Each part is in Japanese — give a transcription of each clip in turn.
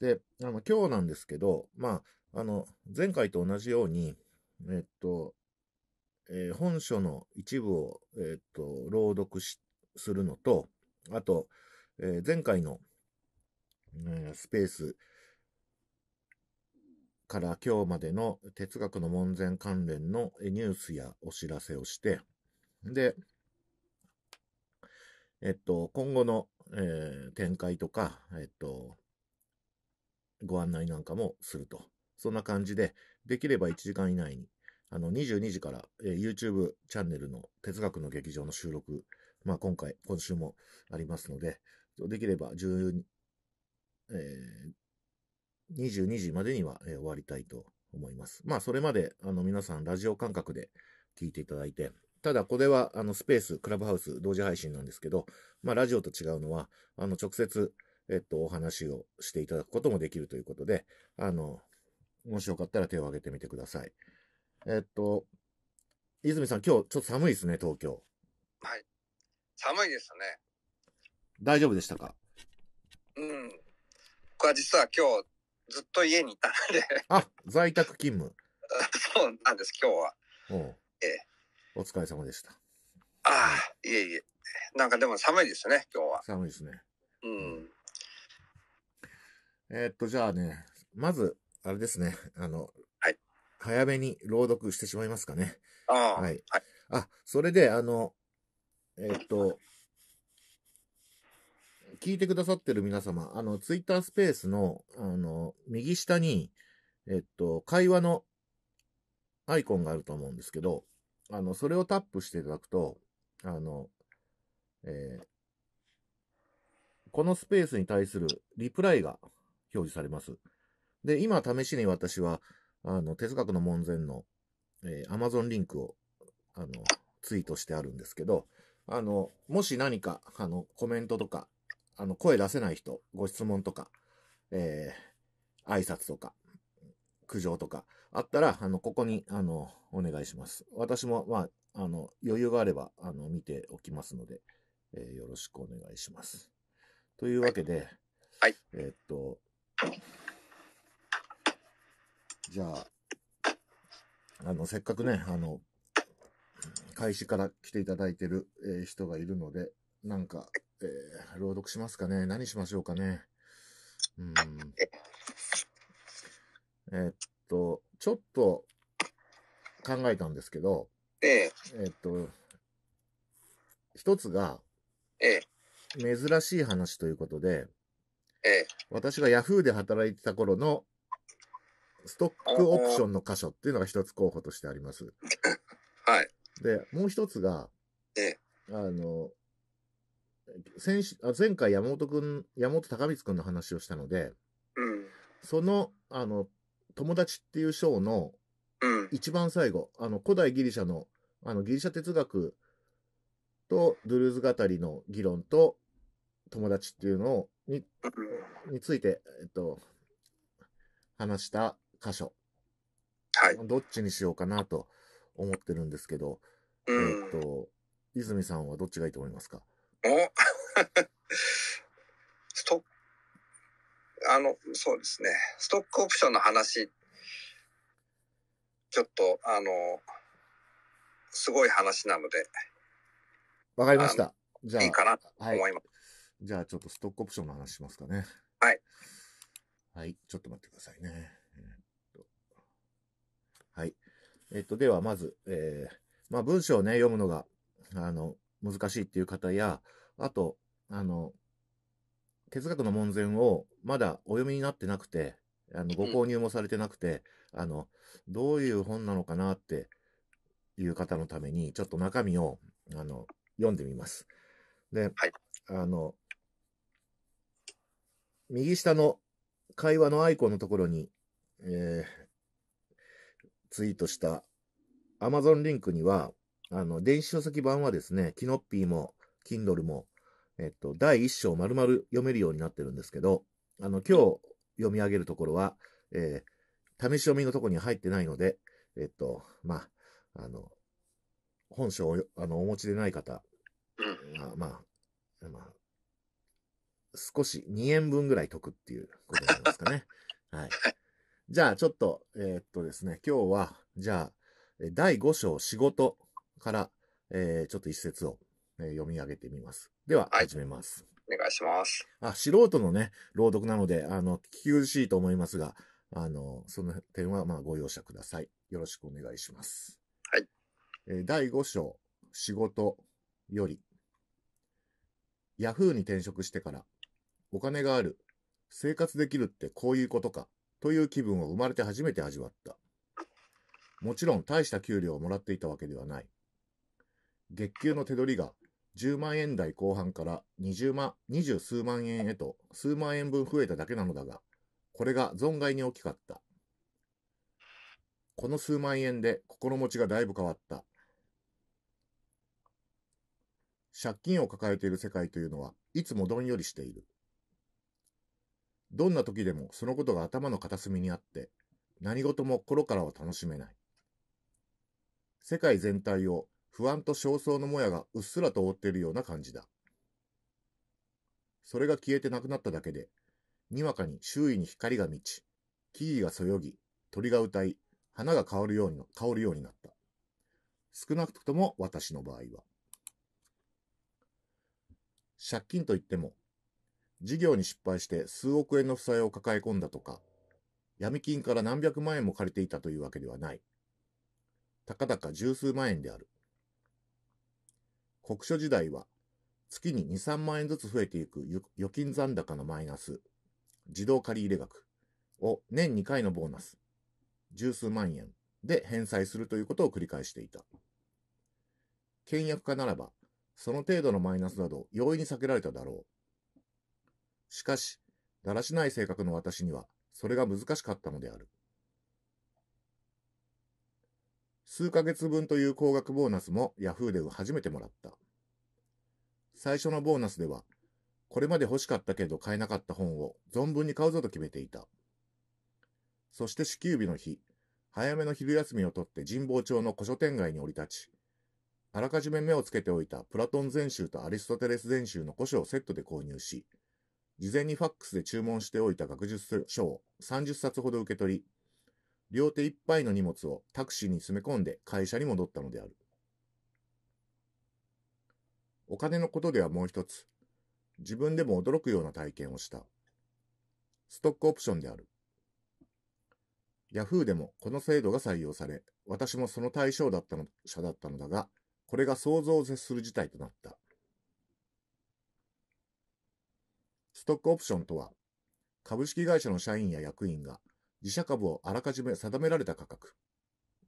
で、あの、今日なんですけど、まあ、あの、前回と同じように、えっと、えー、本書の一部を、えっと、朗読し、するのと、あと、えー、前回の、えー、スペースから今日までの哲学の門前関連のニュースやお知らせをして、で、えっと、今後の、えー、展開とか、えっと、ご案内なんかもすると。そんな感じで、できれば1時間以内に、あの、22時から、えー、YouTube チャンネルの哲学の劇場の収録、まあ今回、今週もありますので、できれば12、えー、22時までには、えー、終わりたいと思います。まあそれまで、あの皆さんラジオ感覚で聞いていただいて、ただこれはあのスペース、クラブハウス同時配信なんですけど、まあラジオと違うのは、あの直接えっと、お話をしていただくこともできるということで、あの、もしよかったら手を挙げてみてください。えっと、泉さん、今日ちょっと寒いですね、東京。はい。寒いですね。大丈夫でしたかうん。僕は実は今日ずっと家にいたので、あ、在宅勤務。そうなんです、今日は。おうええお疲れ様でした。ああ、いえいえ。なんかでも寒いですね、今日は。寒いですね。うん。えー、っと、じゃあね、まず、あれですね、あの、はい。早めに朗読してしまいますかね。ああ。はい。あ、それで、あの、えー、っと、聞いてくださってる皆様、あの、ツイッタースペースの、あの、右下に、えっと、会話のアイコンがあると思うんですけど、あの、それをタップしていただくと、あの、えー、このスペースに対するリプライが表示されます。で、今試しに私は、あの、哲学の門前の、えー、Amazon リンクを、あの、ツイートしてあるんですけど、あの、もし何か、あの、コメントとか、あの、声出せない人、ご質問とか、えー、挨拶とか、苦情とか、あったら、あの、ここに、あの、お願いします。私も、まあ、あの、余裕があれば、あの、見ておきますので、えー、よろしくお願いします。というわけで、はい。えー、っと、じゃあ、あの、せっかくね、あの、開始から来ていただいてる、えー、人がいるので、なんか、えー、朗読しますかね。何しましょうかね。うん。えー、っと、ちょっと考えたんですけど、えー、っと、一つが、珍しい話ということで、ええ、私がヤフーで働いてた頃のストックオプションの箇所っていうのが一つ候補としてあります。はい。で、もう一つが、ええ、あの、先あ前回山本君、山本孝光君の話をしたので、うん、その、あの、友達っていう章の、一番最後、うん、あの、古代ギリシャの、あの、ギリシャ哲学と、ドゥルーズ語りの議論と、友達っていうのをに、について、えっと、話した箇所。はい。どっちにしようかなと思ってるんですけど、うん、えっと、泉さんはどっちがいいと思いますかお ストあの、そうですね。ストックオプションの話、ちょっと、あの、すごい話なので。わかりました。じゃあ、いいかなと思います。はいじゃあちょっとストックオプションの話しますかね。はい。はい。ちょっと待ってくださいね。えー、っとはい。えー、っと、ではまず、えー、まあ文章をね、読むのが、あの、難しいっていう方や、あと、あの、哲学の門前をまだお読みになってなくて、あの、ご購入もされてなくて、うん、あの、どういう本なのかなっていう方のために、ちょっと中身を、あの、読んでみます。で、はい、あの、右下の会話のアイコンのところに、えー、ツイートした Amazon リンクには、あの、電子書籍版はですね、キノッピーも、キンドルも、えっと、第一章丸々読めるようになってるんですけど、あの、今日読み上げるところは、えー、試し読みのとこに入ってないので、えっと、まあ、あの、本書をあのお持ちでない方、まあ、まあ、少し2円分ぐらい解くっていうことになりますかね。はい。じゃあ、ちょっと、えー、っとですね、今日は、じゃあ、第5章仕事から、えー、ちょっと一節を、え読み上げてみます。では、始めます。はい、お願いします。あ、素人のね、朗読なので、あの、聞き苦しいと思いますが、あの、その点は、まあ、ご容赦ください。よろしくお願いします。はい。え第5章、仕事より、ヤフーに転職してから、お金がある、生活できるってこういうことか、という気分を生まれて初めて味わった。もちろん大した給料をもらっていたわけではない。月給の手取りが10万円台後半から20万、20数万円へと数万円分増えただけなのだが、これが存外に大きかった。この数万円で心持ちがだいぶ変わった。借金を抱えている世界というのは、いつもどんよりしている。どんな時でもそのことが頭の片隅にあって、何事も心からは楽しめない。世界全体を不安と焦燥のもやがうっすらと覆っているような感じだ。それが消えてなくなっただけで、にわかに周囲に光が満ち、木々がそよぎ、鳥が歌い、花が香るように香るようになった。少なくとも私の場合は。借金といっても事業に失敗して数億円の負債を抱え込んだとか、闇金から何百万円も借りていたというわけではない。たかだか十数万円である。国書時代は、月に2、3万円ずつ増えていく預金残高のマイナス、自動借入額を年2回のボーナス、十数万円で返済するということを繰り返していた。倹約家ならば、その程度のマイナスなど容易に避けられただろう。しかし、だらしない性格の私には、それが難しかったのである。数ヶ月分という高額ボーナスもヤフーで初めてもらった。最初のボーナスでは、これまで欲しかったけど買えなかった本を存分に買うぞと決めていた。そして支給日の日、早めの昼休みを取って神保町の古書店街に降り立ち、あらかじめ目をつけておいたプラトン全集とアリストテレス全集の古書をセットで購入し、事前にファックスで注文しておいた学術書を30冊ほど受け取り、両手いっぱいの荷物をタクシーに詰め込んで会社に戻ったのである。お金のことではもう一つ、自分でも驚くような体験をした。ストックオプションである。ヤフーでもこの制度が採用され、私もその対象だったの、者だったのだが、これが想像を絶する事態となった。トックオプションとは、株式会社の社員や役員が自社株をあらかじめ定められた価格、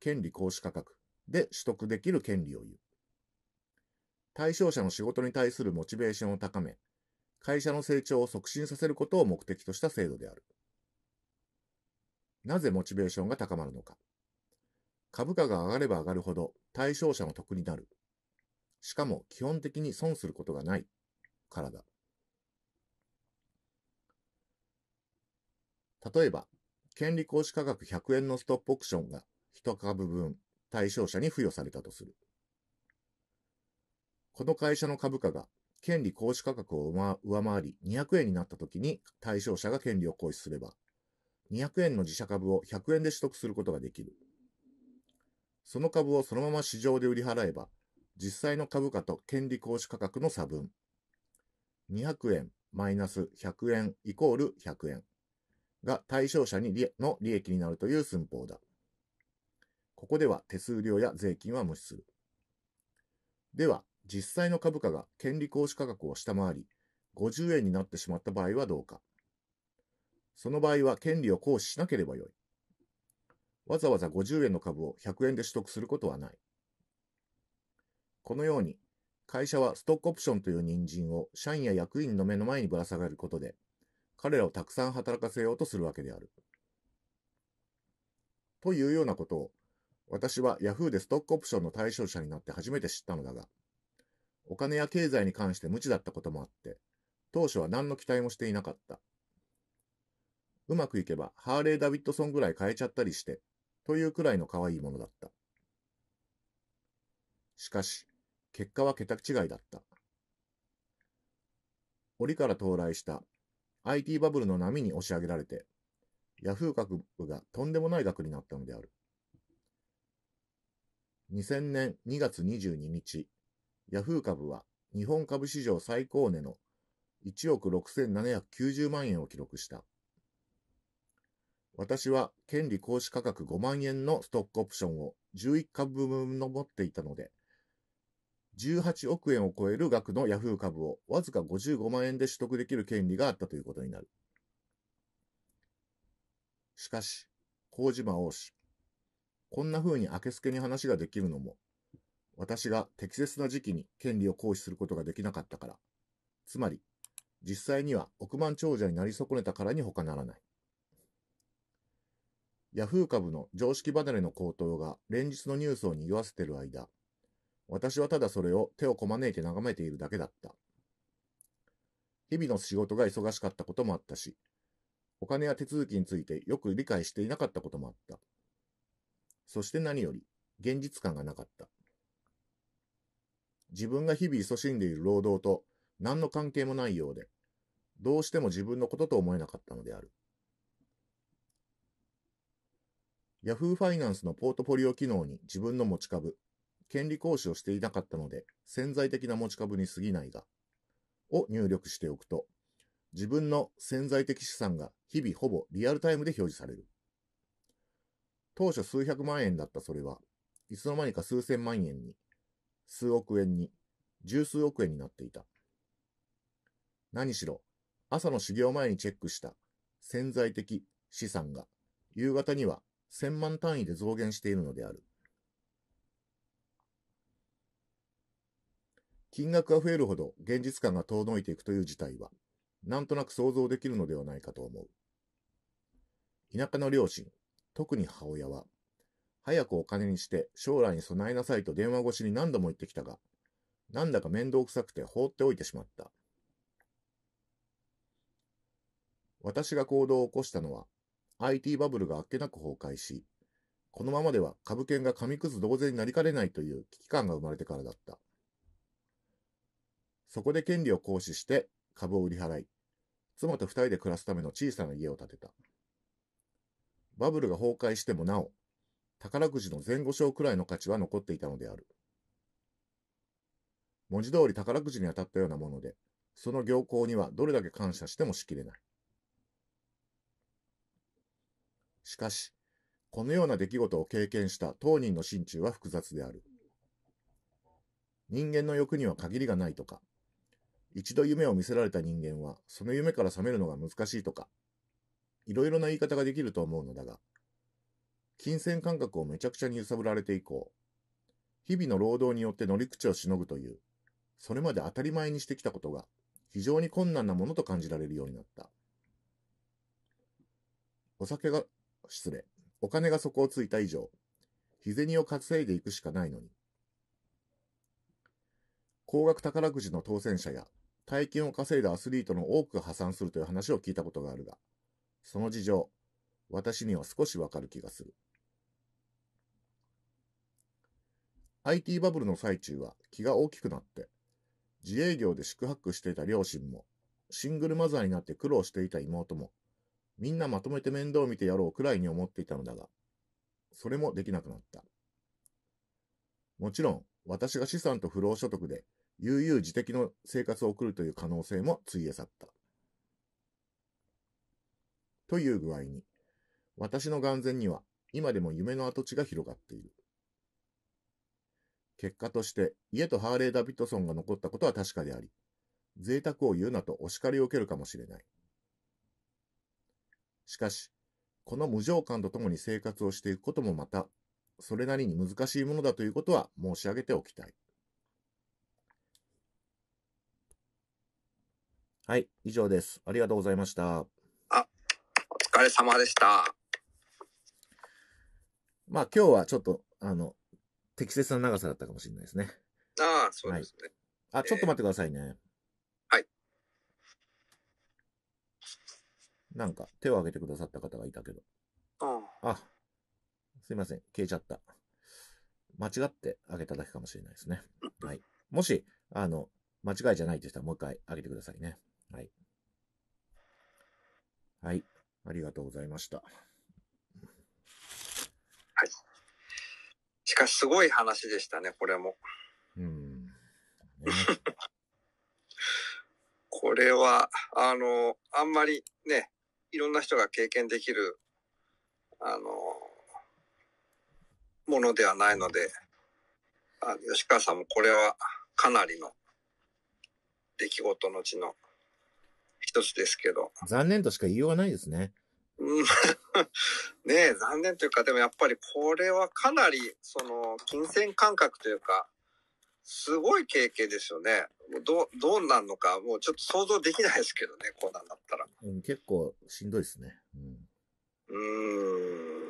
権利行使価格で取得できる権利を言う。対象者の仕事に対するモチベーションを高め、会社の成長を促進させることを目的とした制度である。なぜモチベーションが高まるのか。株価が上がれば上がるほど対象者の得になる。しかも基本的に損することがないからだ。例えば、権利行使価格100円のストップオプションが1株分対象者に付与されたとする。この会社の株価が権利行使価格を上回り200円になった時に対象者が権利を行使すれば、200円の自社株を100円で取得することができる。その株をそのまま市場で売り払えば、実際の株価と権利行使価格の差分、200円マイナス100円イコール100円が対象者に利の利益になるという寸法だ。ここでは手数料や税金は無視する。では、実際の株価が権利行使価格を下回り、50円になってしまった場合はどうか。その場合は権利を行使しなければよい。わざわざ50円の株を100円で取得することはない。このように、会社はストックオプションという人参を社員や役員の目の前にぶら下がることで、彼らをたくさん働かせようとするわけである。というようなことを、私は Yahoo でストックオプションの対象者になって初めて知ったのだが、お金や経済に関して無知だったこともあって、当初は何の期待もしていなかった。うまくいけばハーレー・ダビッドソンぐらい変えちゃったりして、というくらいの可愛いものだった。しかし、結果は桁違いだった。折から到来した IT バブルの波に押し上げられて、Yahoo 株がとんでもない額になったのである。2000年2月22日、Yahoo 株は日本株史上最高値の1億6790万円を記録した。私は権利行使価格5万円のストックオプションを11株分の持っていたので、18億円を超える額のヤフー株をわずか55万円で取得できる権利があったということになる。しかし、麹島王氏、こんな風に明けすけに話ができるのも、私が適切な時期に権利を行使することができなかったから、つまり、実際には億万長者になり損ねたからに他ならない。ヤフー株の常識離れの高騰が連日のニュースをぎわせている間、私はただそれを手をこまねいて眺めているだけだった。日々の仕事が忙しかったこともあったし、お金や手続きについてよく理解していなかったこともあった。そして何より、現実感がなかった。自分が日々勤しんでいる労働と何の関係もないようで、どうしても自分のことと思えなかったのである。Yahoo ファイナンスのポートフォリオ機能に自分の持ち株、権利行使をしていなかったので、潜在的な持ち株に過ぎないが、を入力しておくと、自分の潜在的資産が日々ほぼリアルタイムで表示される。当初数百万円だったそれは、いつの間にか数千万円に、数億円に、十数億円になっていた。何しろ、朝の修行前にチェックした潜在的資産が、夕方には千万単位で増減しているのである。金額が増えるほど現実感が遠のいていくという事態は、なんとなく想像できるのではないかと思う。田舎の両親、特に母親は、早くお金にして将来に備えなさいと電話越しに何度も言ってきたが、なんだか面倒くさくて放っておいてしまった。私が行動を起こしたのは、IT バブルがあっけなく崩壊し、このままでは株券が紙くず同然になりかねないという危機感が生まれてからだった。そこで権利を行使して株を売り払い、妻と二人で暮らすための小さな家を建てた。バブルが崩壊してもなお、宝くじの前後賞くらいの価値は残っていたのである。文字通り宝くじに当たったようなもので、その行幸にはどれだけ感謝してもしきれない。しかし、このような出来事を経験した当人の心中は複雑である。人間の欲には限りがないとか、一度夢を見せられた人間は、その夢から覚めるのが難しいとか、いろいろな言い方ができると思うのだが、金銭感覚をめちゃくちゃに揺さぶられて以降、日々の労働によって乗り口をしのぐという、それまで当たり前にしてきたことが、非常に困難なものと感じられるようになった。お酒が、失礼。お金が底をついた以上、日銭を稼いでいくしかないのに。高額宝くじの当選者や大金を稼いだアスリートの多くが破産するという話を聞いたことがあるが、その事情、私には少しわかる気がする。IT バブルの最中は気が大きくなって、自営業で宿泊していた両親も、シングルマザーになって苦労していた妹も、みんなまとめて面倒を見てやろうくらいに思っていたのだが、それもできなくなった。もちろん、私が資産と不労所得で悠々自適の生活を送るという可能性もついえさった。という具合に、私の眼前には今でも夢の跡地が広がっている。結果として家とハーレー・ダビッドソンが残ったことは確かであり、贅沢を言うなとお叱りを受けるかもしれない。しかし、この無情感とともに生活をしていくこともまた、それなりに難しいものだということは申し上げておきたい。はい、以上です。ありがとうございました。あ、お疲れ様でした。まあ今日はちょっと、あの、適切な長さだったかもしれないですね。ああ、そうですね。はい、あ、ちょっと待ってくださいね。えー、はい。なんか手を挙げてくださった方がいたけど。ああ。すいません。消えちゃった。間違ってあげただけかもしれないですね。はい。もし、あの、間違いじゃないとて人はもう一回あげてくださいね。はい。はい。ありがとうございました。はい。しかし、すごい話でしたね、これも。うん。これは、あの、あんまりね、いろんな人が経験できる、あの、ものではないので、あ吉川さんもこれはかなりの出来事のうちの一つですけど。残念としか言いようがないですね。ねえ、残念というか、でもやっぱりこれはかなり、その、金銭感覚というか、すごい経験ですよね。どう、どうなんのか、もうちょっと想像できないですけどね、こうなんだったら。うん、結構しんどいですね。うん。うん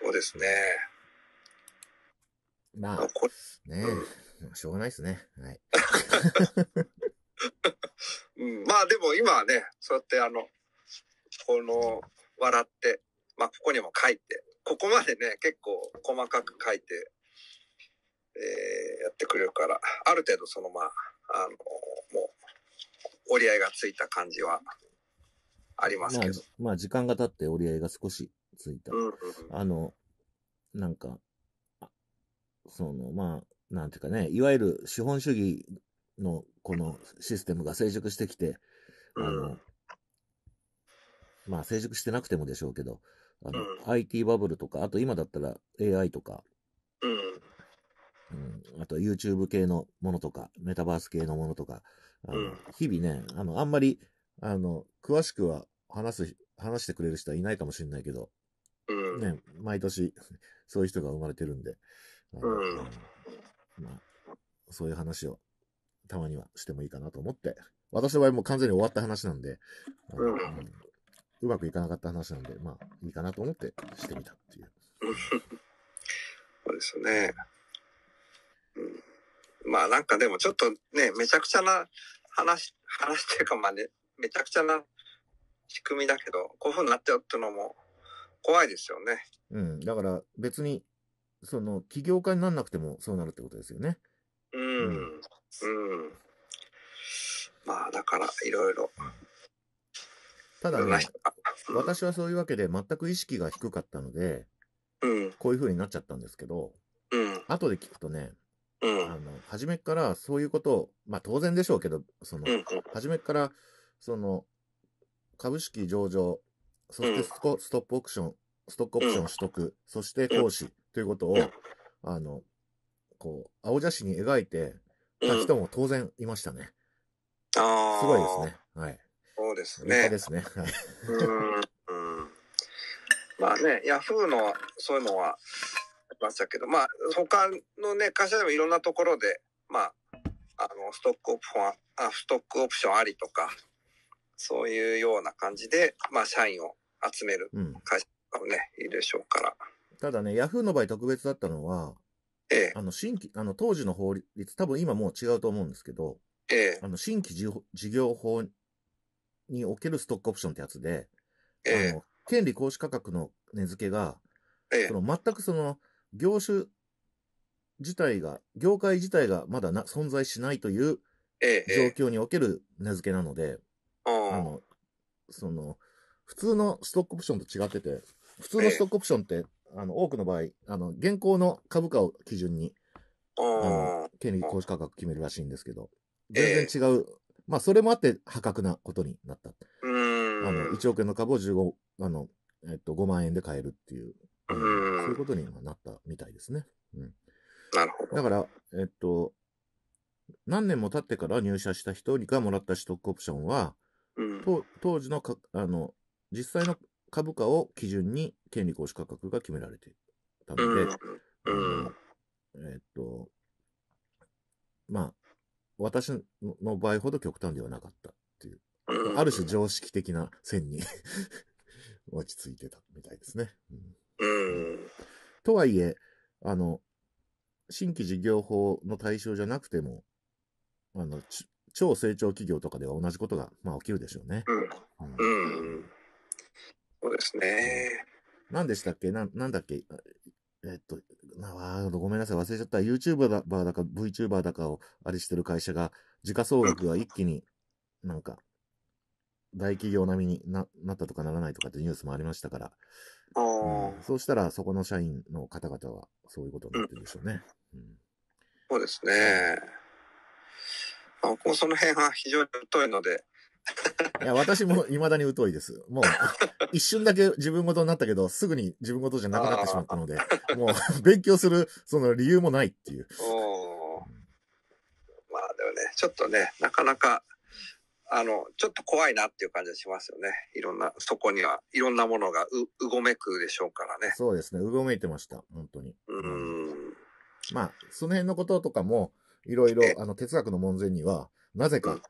そうですね。まあ、ねえ、うん、しょうがないですね。はい。うん、まあでも今はね、そうやってあの、この、笑って、まあここにも書いて、ここまでね、結構細かく書いて、えー、やってくれるから、ある程度そのまあ、あの、もう、折り合いがついた感じはありますけど。まあ、まあ、時間が経って折り合いが少しついた。うんうん、あの、なんか、その、まあ、なんていうかね、いわゆる資本主義のこのシステムが成熟してきて、あの、まあ成熟してなくてもでしょうけど、あの、IT バブルとか、あと今だったら AI とか、うん、あと YouTube 系のものとか、メタバース系のものとか、あの日々ね、あの、あんまり、あの、詳しくは話す、話してくれる人はいないかもしれないけど、ね、毎年、そういう人が生まれてるんで、あのまあ、そういう話をたまにはしてもいいかなと思って、私の場合もう完全に終わった話なんで、うん、うまくいかなかった話なんで、まあいいかなと思ってしてみたっていう。そうですね。うん、まあなんかでもちょっとね、めちゃくちゃな話、話っていうかまあね、めちゃくちゃな仕組みだけど、こういうふうになってよってのも怖いですよね。うん、だから別に、その、起業家にならなくてもそうなるってことですよね。うん、うん、うんまあだからいろいろただね、私はそういうわけで全く意識が低かったので、うん、こういう風になっちゃったんですけど、うん、後で聞くとね、うん、あの初めからそういうことを、まあ、当然でしょうけどその、うん、初めからその株式上場そしてスト,、ストップオプションストックオプション取得、そして投資ということを、あのこう青写真に描いてた人も当然いましたね。うん、ああ。すごいですね。はい。そうですね。ですね。うん。うん。まあね、ヤフーのそういうのはましたけど、まあ他のね、会社でもいろんなところで、まあ、あの、ストックオプション、あストックオプションありとか、そういうような感じで、まあ社員を集める会社もね、うん、いるでしょうから。ただね、ヤフーの場合特別だったのは、ええ、あの、新規、あの、当時の法律、多分今もう違うと思うんですけど、ええ、あの、新規事業法におけるストックオプションってやつで、ええ、あの、権利行使価格の値付けが、ええ、その全くその、業種自体が、業界自体がまだな存在しないという状況における値付けなので、ええ、あの、その、普通のストックオプションと違ってて、普通のストックオプションってあの、多くの場合、あの、現行の株価を基準に、あの、権利行使価格決めるらしいんですけど、全然違う。えー、まあ、それもあって破格なことになった。あの、1億円の株を15、あの、えっと、5万円で買えるっていう、うん、そういうことになったみたいですね。うん。なるほど。だから、えっと、何年も経ってから入社した人がもらった取得オプションは、うん、当時のかあの実際の株価を基準に権利行使価格が決められていたので、うん、えっと、まあ、私の場合ほど極端ではなかったっていう、ある種常識的な線に 落ち着いてたみたいですね。うん、とはいえ、あの、新規事業法の対象じゃなくても、あの、超成長企業とかでは同じことが、まあ、起きるでしょうね。うん、うんそうですね。何でしたっけななんだっけえっと、なごめんなさい、忘れちゃった。YouTuber だだか VTuber だかをあれしてる会社が、時価総額が一気になんか、大企業並みにななったとかならないとかってニュースもありましたから。あうん、そうしたら、そこの社員の方々はそういうことになってるでしょうね。うん、うん、そうですね。僕もその辺は非常に疎いので、いや、私も未だに疎いです。もう、一瞬だけ自分事になったけど、すぐに自分事じゃなくなってしまったので、もう、勉強する、その理由もないっていう。まあ、でもね、ちょっとね、なかなか、あの、ちょっと怖いなっていう感じがしますよね。いろんな、そこには、いろんなものがう、うごめくでしょうからね。そうですね、うごめいてました、本当に。うん。まあ、その辺のこととかも、いろいろ、あの、哲学の門前には、なぜか、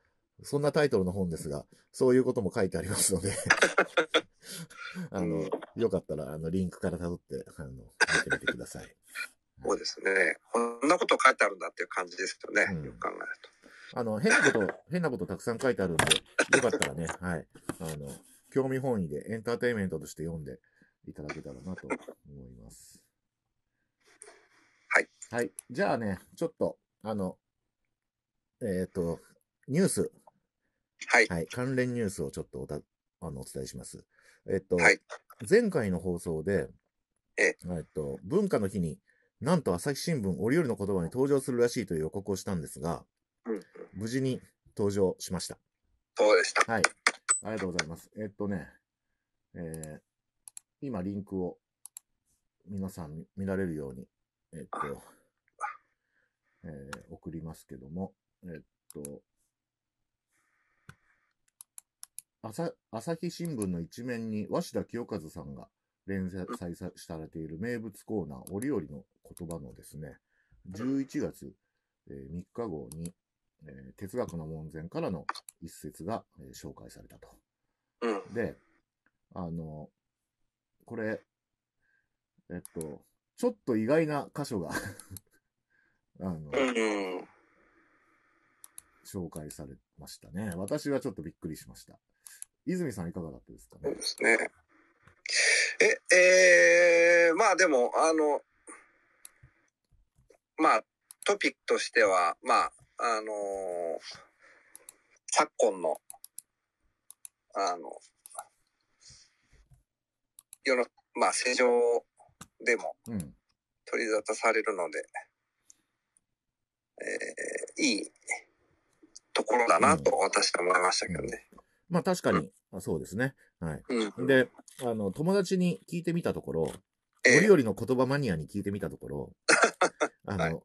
そんなタイトルの本ですが、そういうことも書いてありますので あの、うん、よかったら、あの、リンクから辿って、あの、見てみてください。そうですね。こんなこと書いてあるんだっていう感じですよね。うん、よく考えると。あの、変なこと、変なことたくさん書いてあるんで、よかったらね、はい。あの、興味本位でエンターテインメントとして読んでいただけたらなと思います。はい。はい。じゃあね、ちょっと、あの、えっ、ー、と、ニュース、はい。はい。関連ニュースをちょっとおたあのお伝えします。えっと、はい、前回の放送で、えっと、文化の日に、なんと朝日新聞折々の言葉に登場するらしいという予告をしたんですが、うん、無事に登場しました。そうでした。はい。ありがとうございます。えっとね、えー、今リンクを皆さん見られるように、えっと、えー、送りますけども、えっと、朝朝日新聞の一面に鷲田清和さんが連載されている名物コーナー、折々の言葉のですね、11月、えー、3日号に、えー、哲学の門前からの一節が、えー、紹介されたと。で、あの、これ、えっと、ちょっと意外な箇所が あの、紹介されましたね。私はちょっとびっくりしました。泉さんいかがだったですかね。そうですね。え、えー、まあでも、あの、まあ、トピックとしては、まあ、あのー、昨今の、あの、世の、まあ、世情でも、取り沙汰されるので、うん、えー、いいところだなと私は思いましたけどね。うんまあ、確かに、あそうですね。はい。うん、で、あの、友達に聞いてみたところ、え折、ー、々の言葉マニアに聞いてみたところ、あの、はい、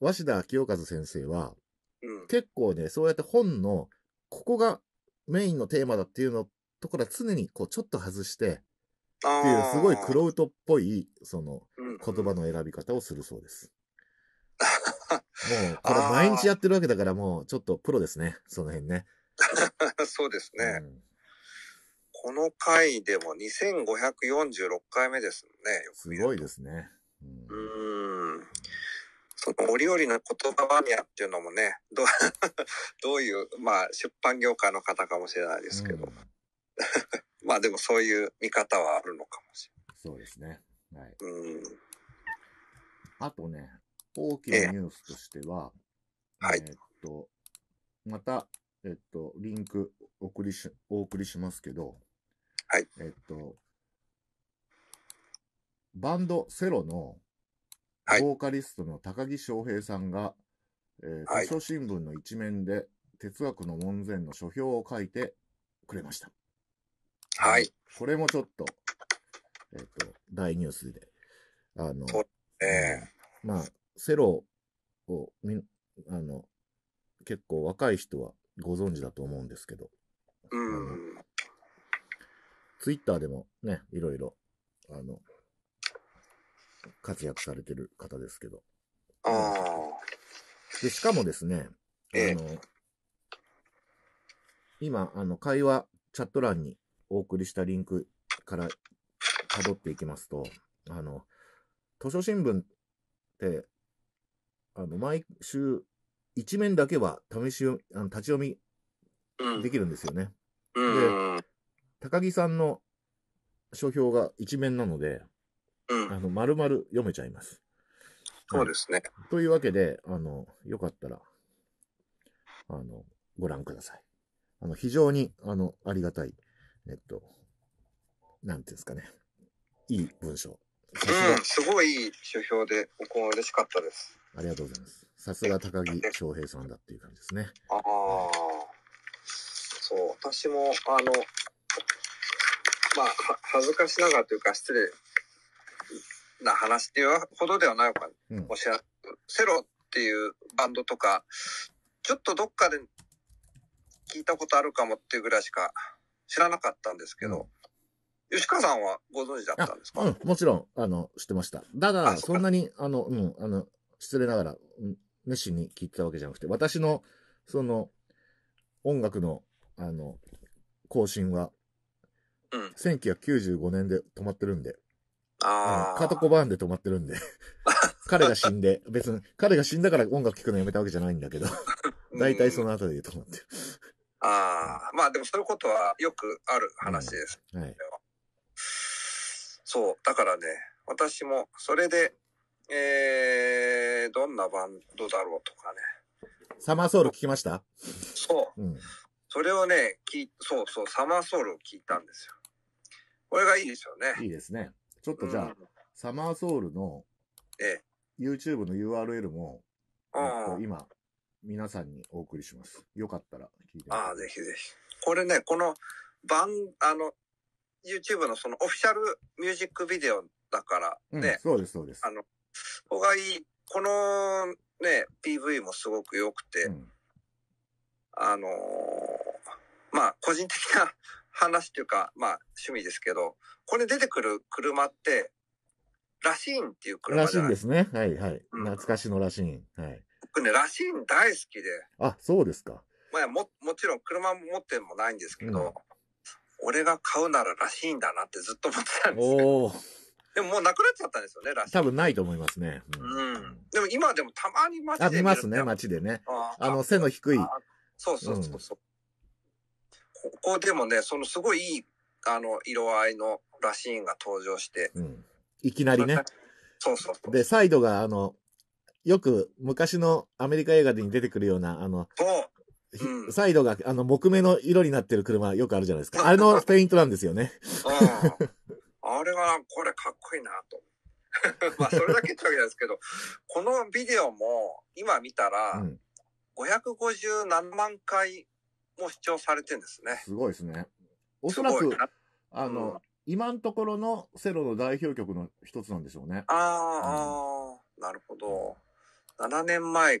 鷲田清和先生は、うん、結構ね、そうやって本の、ここがメインのテーマだっていうのところは常にこうちょっと外して、っていうすごいクロウトっぽい、その、言葉の選び方をするそうです。もう、これ毎日やってるわけだからもう、ちょっとプロですね、その辺ね。そうですね。うんこの回でも2546回目ですもんね。すごいですね。うんうーんその折々の言葉バニアっていうのもね、どう どういう、まあ出版業界の方かもしれないですけど、まあでもそういう見方はあるのかもしれない。そうですね。はい。うん。あとね、大きなニュースとしては、はいえーっと、また、えっと、リンクお送りし、お送りしますけど、はい。えっと、バンドセロのボーカリストの高木翔平さんが、えー、図書新聞の一面で哲学の門前の書評を書いてくれました。はい。これもちょっと、えっ、ー、と、大ニュースで。あの、ね、まあ、セロをみ、あの、結構若い人はご存知だと思うんですけど、うん、ツイッターでもね、いろいろ、あの、活躍されてる方ですけど。ああ。で、しかもですね、あの、今、あの、会話、チャット欄にお送りしたリンクから辿っていきますと、あの、図書新聞って、あの、毎週、一面だけは試し読み、あの立ち読みできるんですよね。うん、で、高木さんの書評が一面なので、うん、あの、丸々読めちゃいます。そうですね、はい。というわけで、あの、よかったら、あの、ご覧ください。あの、非常に、あの、ありがたい、えっと、なんていうんですかね、いい文章。うん、すごい書評で、僕も嬉しかったです。ありがとうございます。さすが高木翔平さんだっていう感じですね。ああ、そう、私も、あの、まあ、恥ずかしながらというか、失礼な話っていうほどではないかもしれない、セロっていうバンドとか、ちょっとどっかで聞いたことあるかもっていうぐらいしか知らなかったんですけど、うん、吉川さんはご存知だったんですか、うん、もちろん、あの、知ってました。ただ、そんなに、あの、うん、あの、失礼ながら、熱心に聞いてたわけじゃなくて、私の、その、音楽の、あの、更新は、うん、1995年で止まってるんで。ああ、うん。カトコバーンで止まってるんで。彼が死んで、別に、彼が死んだから音楽聴くのやめたわけじゃないんだけど、大体そのあたりで止まってる。ああ、まあでもそういうことはよくある話です、うん、はい。そう、だからね、私も、それで、えー、どんなバンドだろうとかね。サマーソウル聞きましたそう。うん、それをね、きそうそう、サマーソウルを聞いたんですよ。これがいいですよね。いいですね。ちょっとじゃあ、うん、サマーソウルの、ええ、YouTube の URL も、今、皆さんにお送りします。よかったら聞いてああ、ぜひぜひ。これね、この、番、あの、YouTube のそのオフィシャルミュージックビデオだからね。うん、そうです、そうです。あの、こがいい、このね、PV もすごく良くて、うん、あのーまあ個人的な話というか、まあ趣味ですけど、これ出てくる車って、ラシーンっていう車ラシーンですね。はいはい。うん、懐かしのラシーン。はい。僕ね、ラシーン大好きで。あ、そうですか。まあも、もちろん車も持ってもないんですけど、うん、俺が買うならラシーンだなってずっと思ってたんですけど。でももうなくなっちゃったんですよね、多分ないと思いますね。うん。うん、でも今でもたまに街で見あ、見ますね、街でね。あの、背の低い。そうそうそうそう。ここでもね、そのすごいいい、あの、色合いのラシーンが登場して。うん、いきなりね。そうそうそう。で、サイドが、あの、よく昔のアメリカ映画に出てくるような、あの、うん、サイドが、あの、木目の色になってる車よくあるじゃないですか。あれのペイントなんですよね。あれは、これかっこいいなと。まあ、それだけってわけですけど、このビデオも、今見たら、うん、557万回も視聴されてるんですね。すごいですね。おそらく、あの、うん、今のところのセロの代表曲の一つなんでしょうね。ああ、うん、あなるほど。7年前、えー、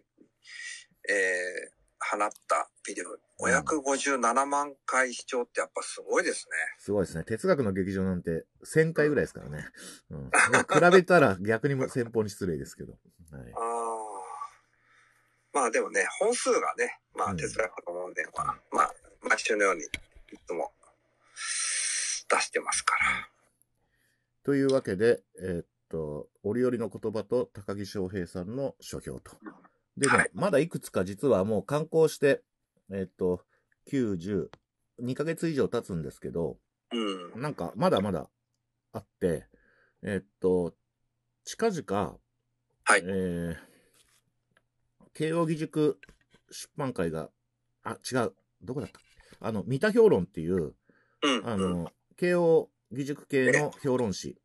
放ったビデオ、557万回視聴ってやっぱすごいですね。すごいですね。哲学の劇場なんて1000回ぐらいですからね。うん。比べたら逆にも先方に失礼ですけど。はい、ああ。まあでもね、本数がね、まあ手伝の問題は、うん、まあ、毎週のようにいつも出してますから。というわけで、えー、っと、折々の言葉と高木翔平さんの書評と。でね、はい、まだいくつか実はもう刊行して、えー、っと、9、0 2ヶ月以上経つんですけど、うん、なんかまだまだあって、えー、っと、近々、はい。えー慶應義塾出版会が、あ、違う、どこだったあの、三田評論っていう、あの、慶応義塾系の評論誌。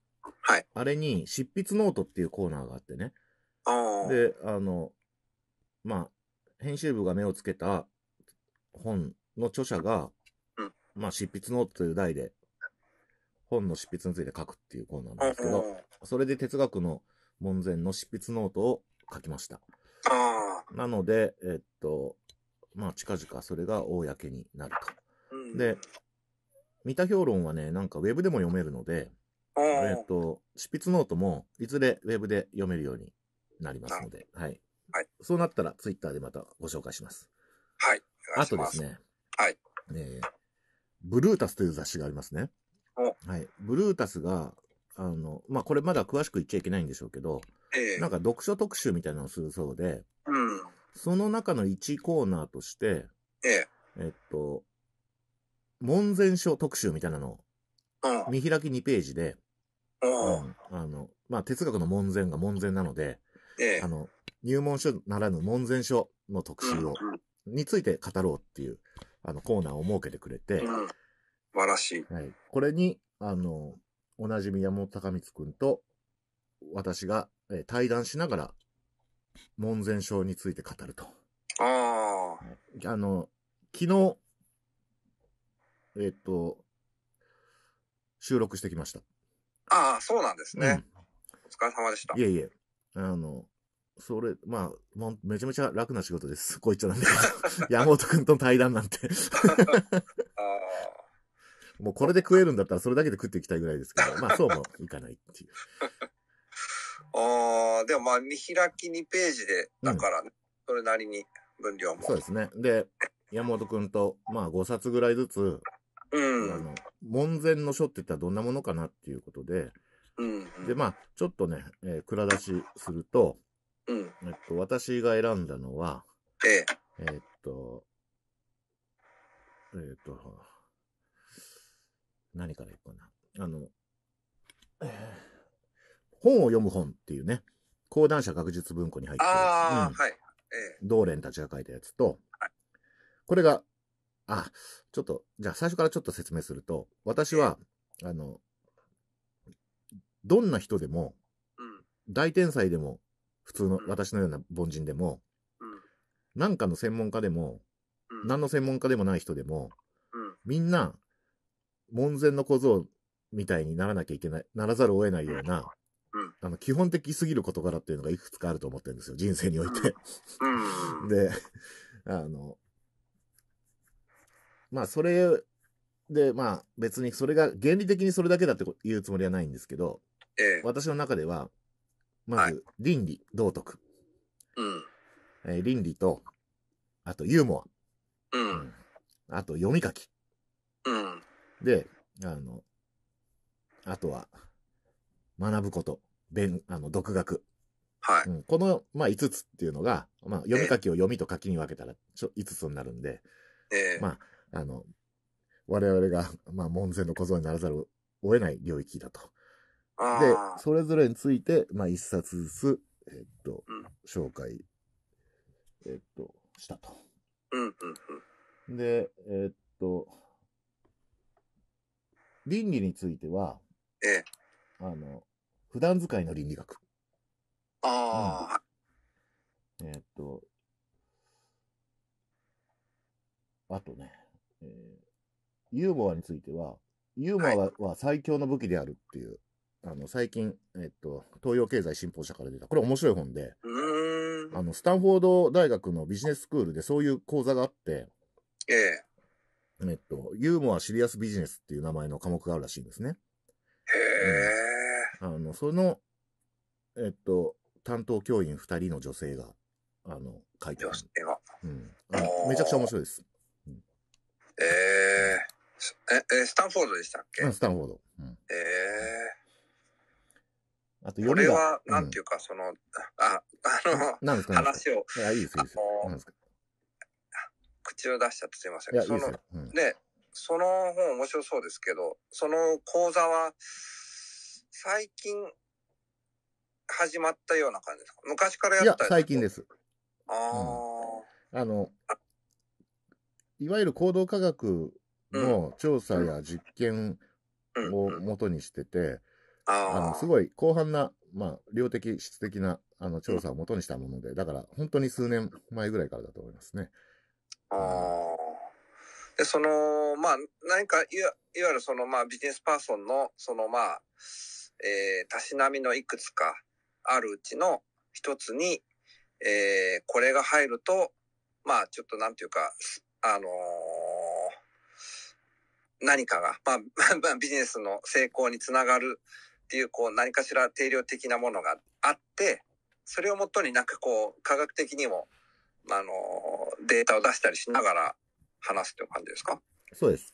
はい。あれに、執筆ノートっていうコーナーがあってね。で、あの、まあ、編集部が目をつけた本の著者が、うん、まあ、執筆ノートという題で、本の執筆について書くっていうコーナーなんですけど、それで哲学の門前の執筆ノートを書きました。なので、えっと、まあ、近々それが公になると。うん、で、三田評論はね、なんかウェブでも読めるので、えっと、執筆ノートも、いずれウェブで読めるようになりますので、はい。はい、そうなったら、ツイッターでまたご紹介します。はい。あとですね、はい。えー、ブルータスという雑誌がありますね。はい。ブルータスが、あの、まあ、これまだ詳しく言っちゃいけないんでしょうけど、ええ、なんか読書特集みたいなのをするそうで、うん、その中の1コーナーとして、ええ、えっと、門前書特集みたいなのを、見開き2ページで、うん、あの、まあ、哲学の門前が門前なので、ええ、あの、入門書ならぬ門前書の特集を、について語ろうっていう、あの、コーナーを設けてくれて、うん、素晴らしい。はい。これに、あの、おなじみ山本隆光くんと私が対談しながら門前症について語ると。ああ。あの、昨日、えっと、収録してきました。ああ、そうなんですね。うん、お疲れ様でした。いえいえ、あの、それ、まあ、めちゃめちゃ楽な仕事です。こいつなんで。山本くんと対談なんてもうこれで食えるんだったらそれだけで食っていきたいぐらいですけど、まあそうもいかないっていう。ああ、でもまあ見開き2ページで、だからね、それなりに分量も。そうですね。で、山本くんと、まあ5冊ぐらいずつ、うん、あの門前の書って言ったらどんなものかなっていうことで、うんうん、で、まあちょっとね、えー、蔵出しすると、うん、えっと、私が選んだのは、えええー、っと、えー、っと、何からいこうな。あの、本を読む本っていうね、講談社学術文庫に入ってる、ああ、うん、はい。ええ、道連たちが書いたやつと、はい、これが、あ、ちょっと、じゃあ最初からちょっと説明すると、私は、え、あの、どんな人でも、うん、大天才でも、普通の、うん、私のような凡人でも、何、うん、かの専門家でも、何の専門家でもない人でも、みんな門前の小僧みたいにならなきゃいけない、ならざるを得ないような、あの、基本的すぎる事柄っていうのがいくつかあると思ってるんですよ、人生において で、あの、まあ、それで、まあ、別にそれが原理的にそれだけだって言うつもりはないんですけど、私の中では、まず、倫理、道徳。えー、倫理と、あとユーモア。うん。あと読み書き。うん。で、あの、あとは、学ぶこと、勉、あの、独学。はい、うん。この、まあ、5つっていうのが、まあ、読み書きを読みと書きに分けたら、ちょ、5つになるんで、えー、まあ、あの、我々が、まあ、門前の小僧にならざるを得ない領域だと。ああ。で、それぞれについて、まあ、1冊ずつ、えー、っと、うん、紹介、えー、っと、したと。うんうんうん。で、えっと、倫理については、ええ。あの、普段使いの倫理学。ああ、うん、えー、っと、あとね、えー、ユーモアについては、ユーモアははい、は最強の武器であるっていう、あの、最近、えっと、東洋経済新報社から出た、これ面白い本で、あの、スタンフォード大学のビジネススクールでそういう講座があって、ええ。えっと、ユーモアシリアスビジネスっていう名前の科目があるらしいんですね。へえ、うん、あの、その、えっと、担当教員二人の女性が、あの、書いてます。うん。めちゃくちゃ面白いです。うん、えー、え、スタンフォードでしたっけうん、スタンフォード。うん、えー、あとよみこれは、なんていうか、その、あ、あの、話を。いや、いいです、いいです。何ですか一度出しちゃってすいません。いやそのいいでうんで、その本面白そうですけど、その講座は、最近、始まったような感じですか昔からやいやった、最近です。す。ああの、いわゆる行動科学の調査や実験をうん。にしてて、ああの、すごい広範な、まあ、量的、質的な、あの、調査をもとにしたもので、だから、本当に数年前ぐらいからだと思いますね。あで、その、まあ、何かいわ、いわゆるその、まあ、ビジネスパーソンの、その、まあ、えー、たしなみのいくつかあるうちの一つに、えー、これが入ると、まあ、ちょっとなんていうか、あのー、何かが、まあ、まあ、ビジネスの成功につながるっていう、こう、何かしら定量的なものがあって、それをもとになんかこう、科学的にも、あのー、データを出したりしながら話すという感じですかそうです。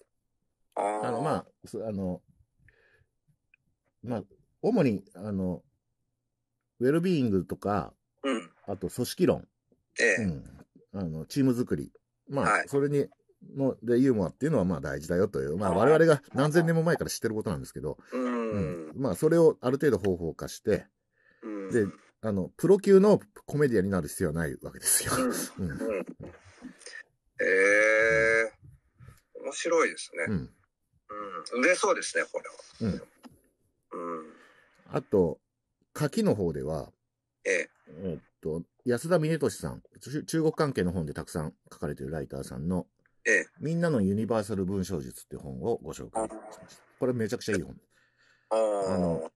ああの、まあ、あの、まあ、主に、あの、ウェルビーイングとか、うん、あと組織論、ええうん、あのチーム作り、まあ、はい、それにのでユーモアっていうのはまあ大事だよという、まあ、我々が何千年も前から知ってることなんですけど、うん、うん、まあ、それをある程度方法化して、であの、プロ級のコメディアンになる必要はないわけですよ。うん。うん、ええー、面白いですね。うん。うん、売れそうですね、これは。うん。うん。あと、書きの方では、ええ。えっと、安田峰俊さん、中国関係の本でたくさん書かれているライターさんの、ええ、みんなのユニバーサル文章術っていう本をご紹介しました。これめちゃくちゃいい本。あの、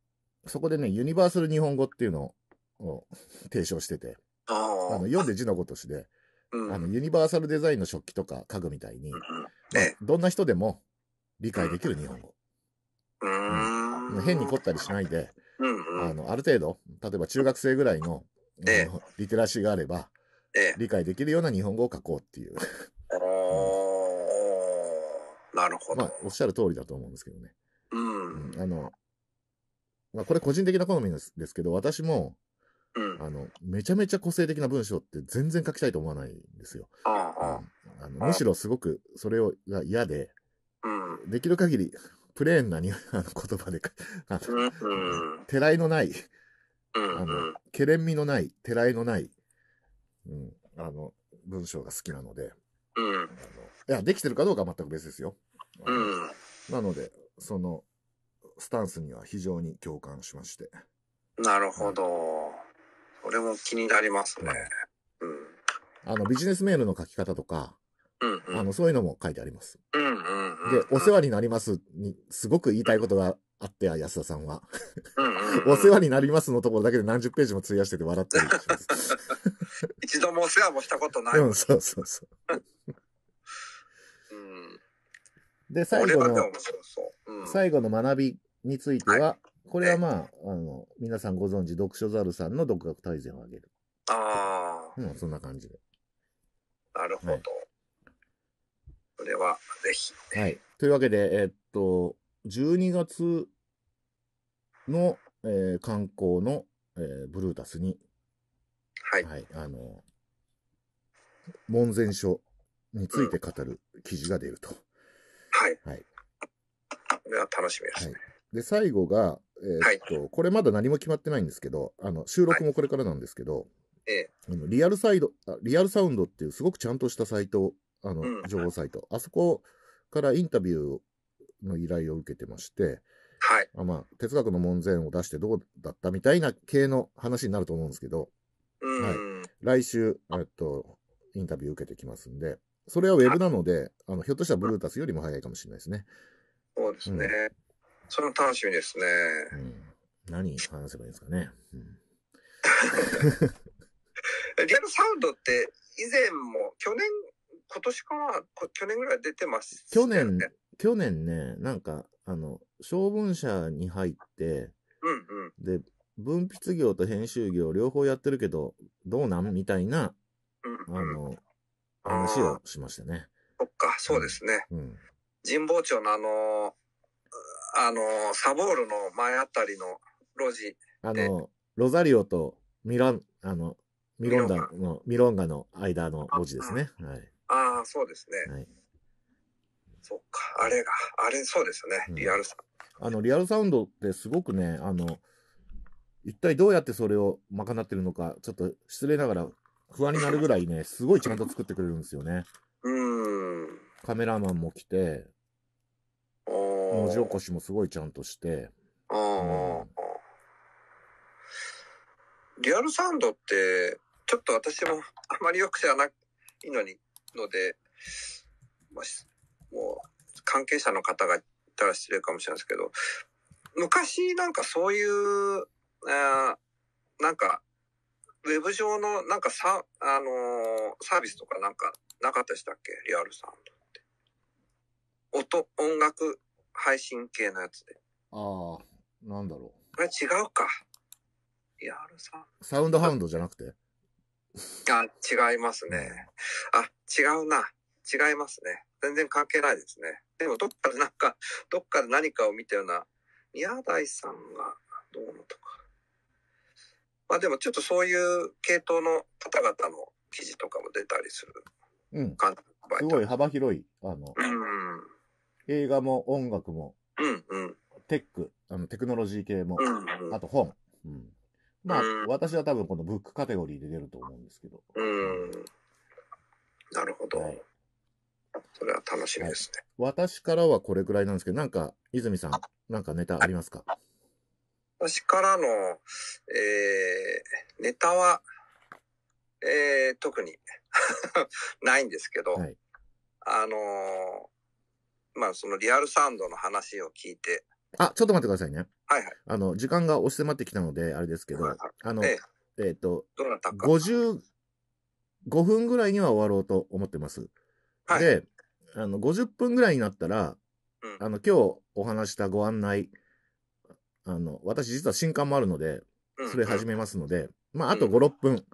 そこでね、ユニバーサル日本語っていうのをを提唱してて、あの読んで字のごとしで、あのユニバーサルデザインの食器とか家具みたいに、ね、どんな人でも理解できる日本語。うん、変に凝ったりしないで、あのある程度、例えば中学生ぐらいの,、ね、リテラシーがあれば、理解できるような日本語を書こうっていう。なるほど。まあ、おっしゃる通りだと思うんですけどね。うん、あの、まあ、これ個人的な好みですですけど、私も、あの、めちゃめちゃ個性的な文章って全然書きたいと思わないんですよ。あのむしろすごくそれをが嫌で、できる限りプレーンなに あの言葉で、あの、てらいのない、あの、けれんみのない、てらいのない、うん、あの、文章が好きなので、うん、あのいや、できてるかどうかは全く別ですよ。うん、なので、その、スタンスには非常に共感しまして。なるほど。はいこれも気になりますね。うん。あの、ビジネスメールの書き方とか、うんうん、あの、そういうのも書いてあります。うんうんうん、うん、で、お世話になりますに、すごく言いたいことがあって、安田さんは。うんお世話になりますのところだけで何十ページも費やしてて笑ったりします。一度もお世話もしたことない。うん、そうそうそう。うん、で、最後の、最後の学びについては、はいこれはまあ、あの、皆さんご存知、読書猿さんの独学大全をあげる。ああ。うん、そんな感じで。なるほど。はい、それは、ぜひ、ね、はい。というわけで、えー、っと、12月の、えー、観光の、えー、ブルータスに、はい。はい、あの、門前書について語る記事が出ると。うん、はい。はい。これは楽しみですね。はいで、最後が、えー、っと、はい、これまだ何も決まってないんですけど、あの、収録もこれからなんですけど、はい、あのリアルサイドあ、リアルサウンドっていうすごくちゃんとしたサイト、あの、情報サイト、あそこからインタビューの依頼を受けてまして、はい。あまあ、哲学の門前を出してどうだったみたいな系の話になると思うんですけど、はい。来週、えっと、インタビュー受けてきますんで、それはウェブなので、あの、ひょっとしたらブルータスよりも早いかもしれないですね。そうですね。うんそれも楽しみですね。うん、何話せばいいですかね。うん、リアルサウンドって以前も去年、今年かな去年ぐらい出てます、ね、去年、去年ね、なんか、あの、小文社に入って、うんうん、で、文筆業と編集業両方やってるけど、どうなんみたいな、うんうん、あの、話をしましたね。そっか、そうですね。うん、神保町のあのあの、サボールの前あたりの路地。あの、ロザリオとミラン、あの、ミロンガの、ミロンガの間の路地ですね。はい。ああ、そうですね。はい。そっか、あれが、あれ、そうですね、うん、リアルサウンド。あの、リアルサウンドってすごくね、あの、一体どうやってそれを賄ってるのか、ちょっと失礼ながら不安になるぐらいね、すごいちゃんと作ってくれるんですよね。うん。カメラマンも来て、文字起こしもすごいちゃんとして。うん。リアルサウンドって、ちょっと私もあまりよく知らないのに、ので、まあ、もう、関係者の方がいたら失礼かもしれないですけど、昔なんかそういう、あなんか、ウェブ上のなんかさ、あのー、サービスとかなんかなかったでしたっけリアルサウンドって。音、音楽配信系のやつで。ああ、なんだろう。これ違うか。やるさ。サウンドハウンドじゃなくてあ、違いますね。あ、違うな。違いますね。全然関係ないですね。でも、どっかでなんか、どっかで何かを見たような、宮台さんがどうのとか。まあでも、ちょっとそういう系統の方々の記事とかも出たりするうん。感じ、すごい幅広い、あの、うん。映画も音楽も、うんうん、テック、あのテクノロジー系も、うんうん、あと本。うん、まあ、私は多分このブックカテゴリーで出ると思うんですけど。うん。なるほど。はいそれは楽しみですね、はい、私からはこれくらいなんですけど、なんか、泉さん、なんかネタありますか私からの、えー、ネタは、えー、特に ないんですけど、はい、あのまあ、そのリアルサウンドの話を聞いて。あ、ちょっと待ってくださいね。はいはい。あの、時間が押し迫ってきたので、あれですけど、はいあの、えっ、えー、と、どなた55分ぐらいには終わろうと思ってます。はい、で、あの、50分ぐらいになったら、うん、あの、今日お話したご案内、あの、私実は新刊もあるので、それ始めますので、うん、まあ、あと5、6分、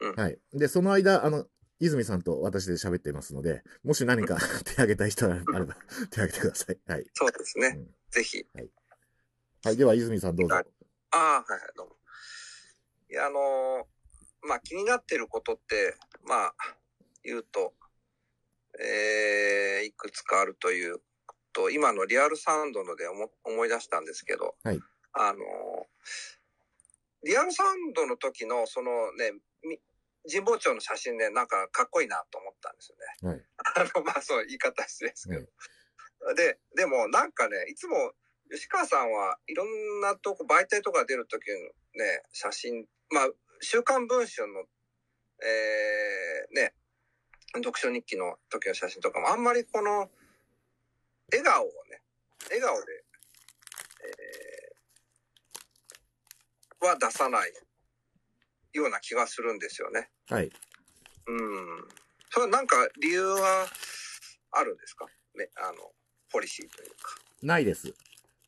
うん。はい。で、その間、あの、泉さんと私で喋っていますので、もし何か 手挙げたい人があれば 手挙げてください。はい。そうですね。うん、ぜひ。はい。はい、では、泉さんどうぞ。ああ、はいはい、どうも。いや、あのー、まあ、気になってることって、まあ、言うと、えー、いくつかあるというと、今のリアルサウンドので思思い出したんですけど、はい。あのー、リアルサウンドの時の、そのね、神保町の写真で、なんかかっこいいなと思ったんですよね。はい、あの、まあそう、言い方失礼ですけど。はい、で、でもなんかね、いつも吉川さんはいろんなとこ、媒体とか出るときのね、写真、まあ、週刊文春の、えー、ね、読書日記の時の写真とかも、あんまりこの、笑顔をね、笑顔で、えー、は出さないような気がするんですよね。はい。うん。それはなんか理由はあるんですかね、あの、ポリシーというか。ないです。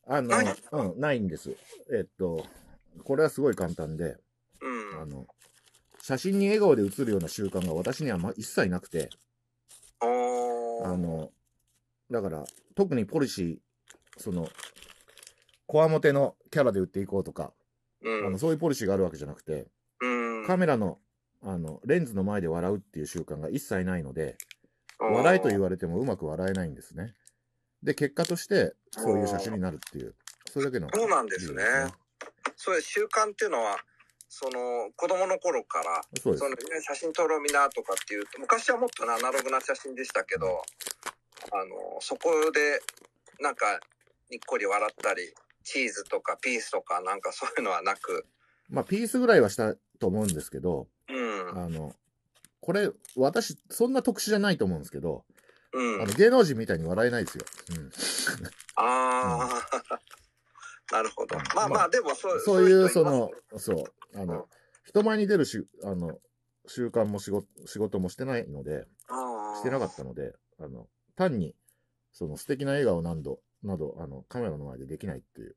あの、うん、ないんです。えっと、これはすごい簡単で、うん、あの、写真に笑顔で写るような習慣が私には、ま、一切なくて、あの、だから、特にポリシー、その、こわもてのキャラで売っていこうとか、うん、あのそういうポリシーがあるわけじゃなくて、カメラの、あの、レンズの前で笑うっていう習慣が一切ないので、笑いと言われてもうまく笑えないんですね。で、結果として、そういう写真になるっていう、それだけの、ね、そうなんですね。そういう習慣っていうのは、その子供の頃からその写真撮ろうみなとかっていう昔はもっとアナログな写真でしたけどあのそこでなんかにっこり笑ったりチーズとかピースとかなんかそういうのはなくまあピースぐらいはしたと思うんですけど、うん、あの、これ、私、そんな特殊じゃないと思うんですけど、うん、あの芸能人みたいに笑えないですよ。うん、ああ、うん、なるほど。まあまあ、でもそう、そういう、その、そう、あの、人前に出るし、あの、習慣も仕事仕事もしてないので、してなかったので、あの、単に、その素敵な笑顔何度、など、あの、カメラの前でできないっていう、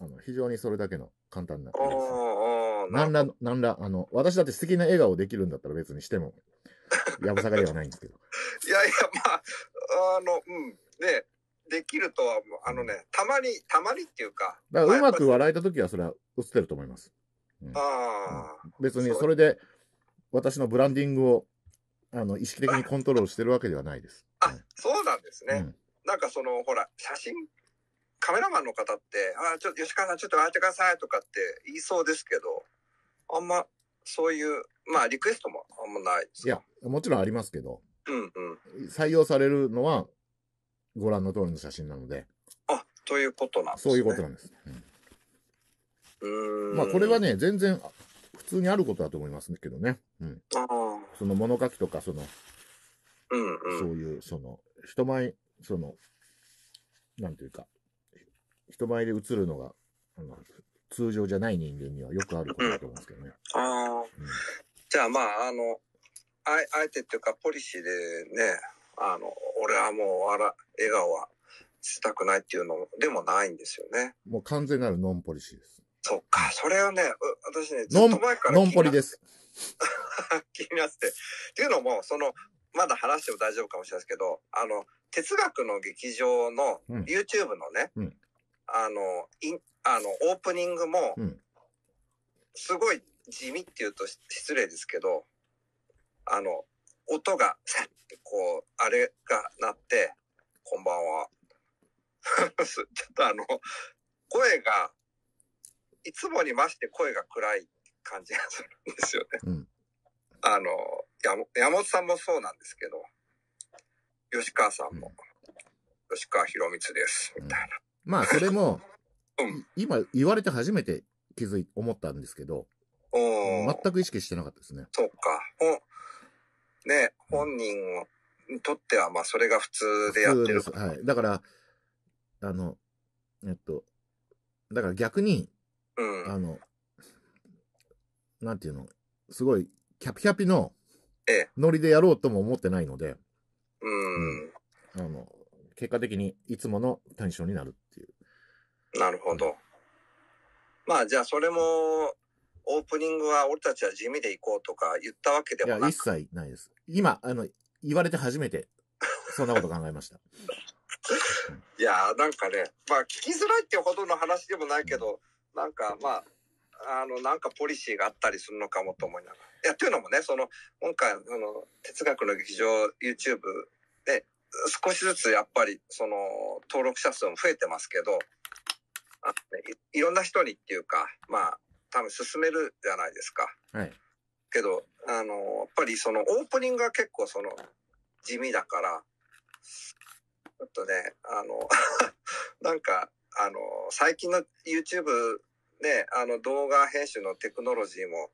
あの、非常にそれだけの簡単な、ね。何ら、何ら、あの、私だって素敵な笑顔できるんだったら別にしても、やぶさかではないんですけど。いやいや、まあ、あの、うん、ね、できるとは、あのね、たまに、たまにっていうか。だからうまく笑えた時はそれは映ってると思います。うん、ああ、うん、別にそれで、私のブランディングを、あの、意識的にコントロールしてるわけではないです。あ、うん、そうなんですね。なんかその、ほら、写真カメラマンの方って、あちょっと吉川さん、ちょっと笑ってくださいとかって言いそうですけど、あんま、そういう、まあ、リクエストもあんまないですいや、もちろんありますけど、うんうん。採用されるのは、ご覧の通りの写真なので、あ、ということなんですね。そういうことなんです。ううん。まあ、これはね、全然、普通にあることだと思いますけどね。うん。あその物書きとか、その、うんうん。そういう、その、人前、その、なんていうか、人前で映るのが、あの、通常じゃない人間にはよくあることだと思うんですけどね。うん、ああ、じゃあまあ、あの、ああえてっていうか、ポリシーでね、あの、俺はもう笑、笑顔はしたくないっていうのでもないんですよね。もう完全なるノンポリシーです。そっか、それはね、私ね、ずっと前からノンポリです。気になって。っていうのも、その、まだ話しても大丈夫かもしれないですけど、あの、哲学の劇場の YouTube のね、うんうん、あの、あの、オープニングも、すごい地味っていうと失礼ですけど、あの、音が、さってこう、あれが鳴って、こんばんは。ちょっとあの、声が、いつもに増して声が暗い感じがするんですよね。うん、あの、山本さんもそうなんですけど、吉川さんも、うん、吉川博光です、みたいな。まあ、それも、今言われて初めて気づい、思ったんですけど、全く意識してなかったですね。そうか。で、ね、本人にとっては、まあ、それが普通でやってる。はい。だから、あの、えっと、だから逆に、うん、あの、なんていうの、すごい、キャピキャピの、ノリでやろうとも思ってないので、ええ、うん、うん。あの、結果的にいつもの対象になるなるほど。まあじゃあそれもオープニングは俺たちは地味で行こうとか言ったわけでいや、な一切ないです。今、あの、言われて初めて、そんなこと考えました。いやなんかね、まあ聞きづらいっていうほどの話でもないけど、なんかまあ、あの、なんかポリシーがあったりするのかもと思いながら。いや、というのもね、その、今回、あの、哲学の劇場 YouTube で、少しずつやっぱり、その、登録者数も増えてますけど、あ いろんな人にっていうかまあ多分進めるじゃないですか。はい、けどあのやっぱりそのオープニングが結構その地味だからちょっとねあの なんかあの最近の YouTube ねあの動画編集のテクノロジーも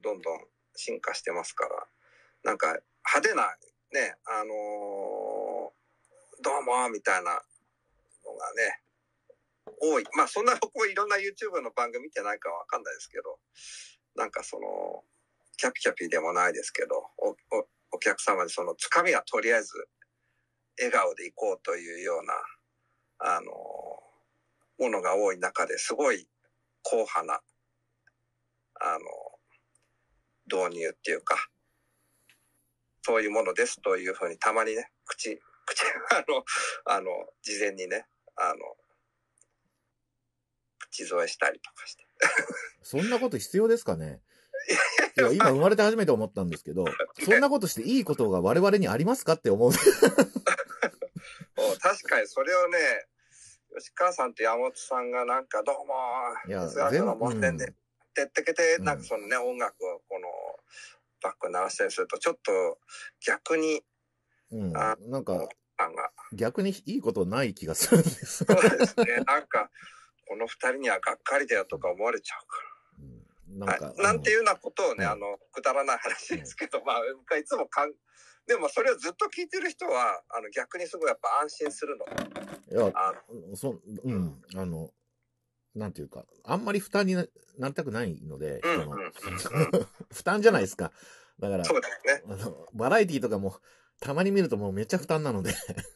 どんどん進化してますからなんか派手なねあのー、どうもみたいなのがね多い。まあそんなこういろんな YouTube の番組ってないかわかんないですけど、なんかその、キャピキャピでもないですけど、おおお客様にそのつかみはとりあえず笑顔でいこうというような、あの、ものが多い中ですごい硬派な、あの、導入っていうか、そういうものですというふうにたまにね、口、口、あの、あの、事前にね、あの、口添えしたりとかして。そんなこと必要ですかねいや、今生まれて初めて思ったんですけど、そんなことしていいことが我々にありますかって思う。確かにそれをね、吉川さんと山本さんがなんか、どうも、いや、全部持ってんで、うてってけて、なんかそのね、うん、音楽をこの、バック鳴らしたりすると、ちょっと逆に、うん、なんか、逆にいいことない気がするんです。そうですね。なんか、この二人にはがっかりだよとか思われちゃうから。なんか、なんていうようなことをね、あの、くだらない話ですけど、まあ、いつもかん、でもそれをずっと聞いてる人は、あの、逆にすごいやっぱ安心するの。いや、あのそうん、あの、なんていうか、あんまり負担になりたくないので、負担じゃないですか。だから、そうですね。あの、バラエティーとかも、たまに見るともうめっちゃ負担なので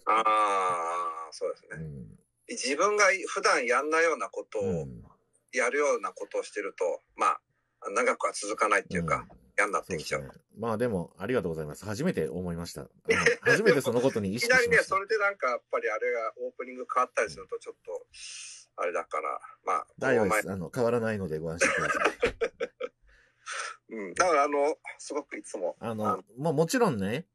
ああ、そうですね。うん自分が普段やんないようなことをやるようなことをしてると、まあ長くは続かないっていうか、ん、嫌になってきちゃう、ね、まあでもありがとうございます初めて思いました 初めてそのことに意識しましたいきなりねそれでなんかやっぱりあれがオープニング変わったりするとちょっとあれだからまあ大丈夫ですあの変わらないのでご安心ください うん、だからあの、すごくいつも。あの、まあもちろんね、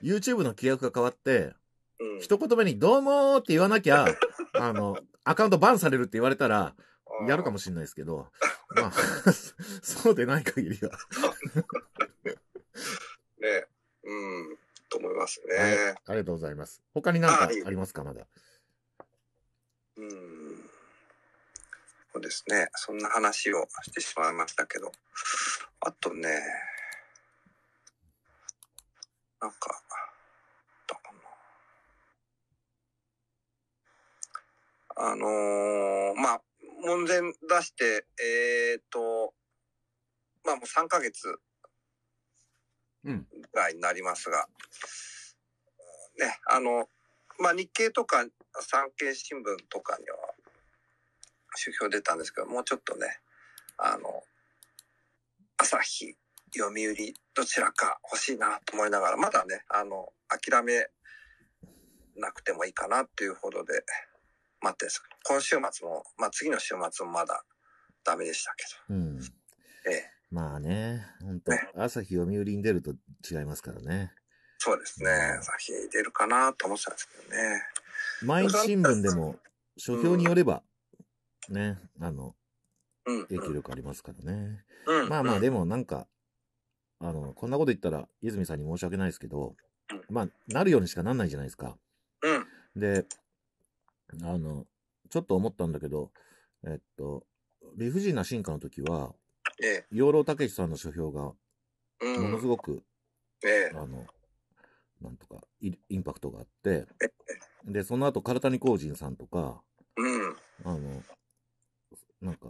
YouTube の規約が変わって、うん、一言目に、どうもーって言わなきゃ、あの、アカウントバンされるって言われたら、やるかもしれないですけど、まあ、そうでない限りは。ね、うん、と思いますね、はい、ありがとうございます。他に何かありますか、まだ。うん。そうですね。そんな話をしてしまいましたけど、あとね、なんか、あのー、まあ、門前出して、えっ、と、まあもう3ヶ月ぐらいになりますが、うん、ね、あの、まあ日経とか産経新聞とかには書表出たんですけど、もうちょっとね、あの、朝日、読売、どちらか欲しいなと思いながら、まだね、あの、諦めなくてもいいかなっていうほどで、待って今週末も、まあ、次の週末もまだダメでしたけど。うん。ええ。まあね、本当、ね、朝日読売に出ると違いますからね。そうですね。朝日出るかなと思ってたんですけどね。毎日新聞でも、書評によれば、うん、ね、あの、影響力ありますからね。うんうん、まあまあ、でもなんか、あの、こんなこと言ったら、泉さんに申し訳ないですけど、まあ、なるようにしかなんないじゃないですか。うん、で、あの、ちょっと思ったんだけど、えっと、理不尽な進化の時は、ええ、養老孟さんの書評が、ものすごく、うんええ、あの、なんとかイ、インパクトがあって、で、その後、唐谷光人さんとか、うん、あの、なんか、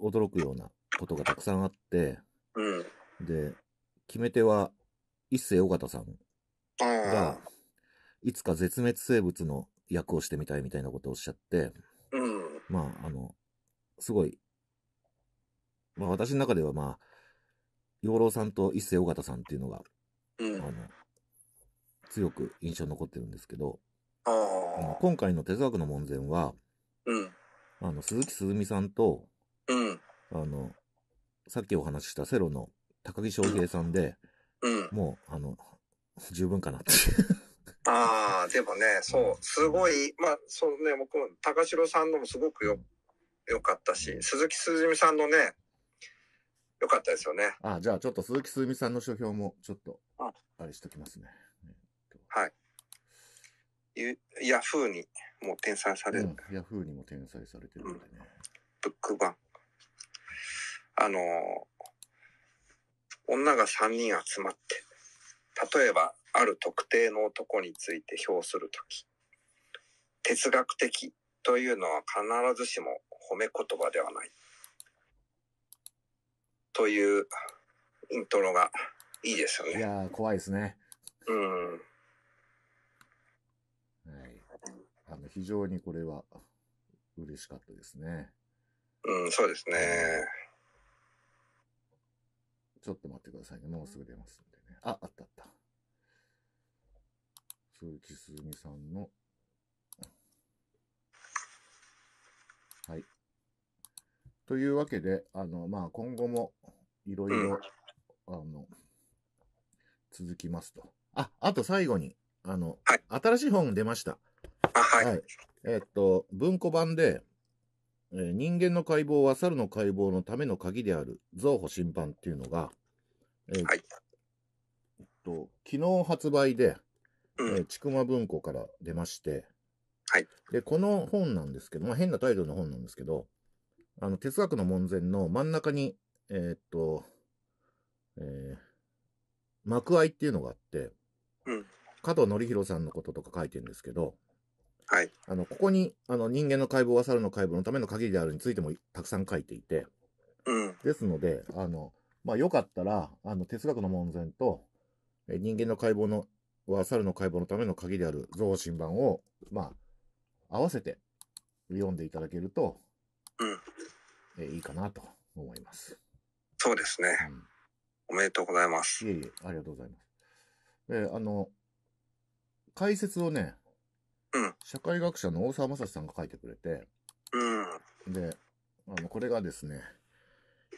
驚くようなことがたくさんあって、うん、で、決め手は、一世尾形さんが、いつか絶滅生物の役をしてみたいみたいなことをおっしゃって、うん、まあ、あの、すごい、まあ私の中ではまあ、養老さんと一世尾形さんっていうのが、うん、あの、強く印象に残ってるんですけど、あの今回の哲学の門前は、うん、あの、鈴木すずみさんと、うん、あの、さっきお話ししたセロの高木翔平さんで、もう、あの、十分かなってああ、でもね、そう、すごい、まあ、そうね、僕も、高城さんのもすごくよ、よかったし、鈴木すずみさんのね、よかったですよね。あじゃあちょっと鈴木すずみさんの書評も、ちょっと、あれしときますね。はい。ヤフーにも転載される、うん。ヤフーにも転載されてるんでね。うん、ブック版。あのー、女が3人集まって、例えばある特定の男について評するとき、哲学的というのは必ずしも褒め言葉ではない。というイントロがいいですよね。いや怖いですね。うん。はい。あの、非常にこれは嬉しかったですね。うん、そうですね。ちょっと待ってくださいね。もうすぐ出ますんでね。あ、あったあった。鈴木すずみさんの、はい。というわけで、あの、まあ、今後もいろいろ、あの、続きますと。あ、あと最後に、あの、はい、新しい本出ました。はい、はい。えー、っと、文庫版で、えー、人間の解剖は猿の解剖のための鍵である、造歩審判っていうのが、えー、はい、えっと、昨日発売で、うん、文庫から出まして、はい。で、この本なんですけど、まあ、変なタイトルの本なんですけど、あの、哲学の門前の真ん中に、えー、っと、えー、幕愛っていうのがあって、うん。加藤紀弘さんのこととか書いてるんですけど、はい。あの、ここに、あの、人間の解剖は猿の解剖のための限りであるについてもたくさん書いていて、うん。ですので、あの、まあ、よかったら、あの、哲学の門前と、え人間の解剖のは猿の解剖のための鍵である増進版を、まあ、合わせて読んでいただけると、うん、えいいかなと思います。そうですね、うん、おめでとうございます。いえいえ、ありがとうございます。えあの、解説をね、うん、社会学者の大沢正史さんが書いてくれて、うん、で、あの、これがですね、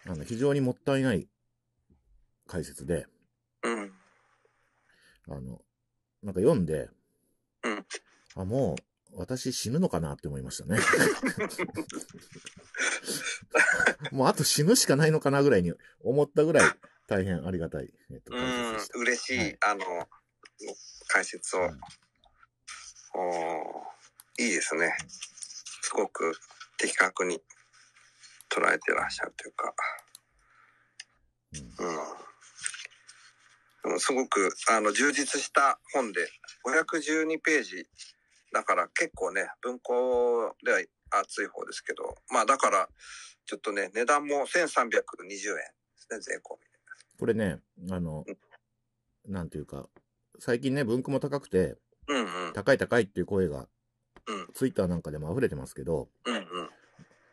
あの、非常にもったいない解説で、うん、あの、なんか読んで、うん、あ、もう、私死ぬのかなって思いましたね。もうあと死ぬしかないのかなぐらいに思ったぐらい大変ありがたい。えっと、うん、嬉しい、はい、あの、解説を、うん、おいいですね。すごく的確に捉えてらっしゃるというか。うん、うんすごくあの充実した本で512ページだから結構ね文庫では厚い方ですけどまあだからちょっとね値段も1320円ですね税込みこれねあの、うん、なんていうか最近ね文庫も高くて、うんうん、高い高いっていう声が、うん、ツイッターなんかでも溢れてますけど、うんうん、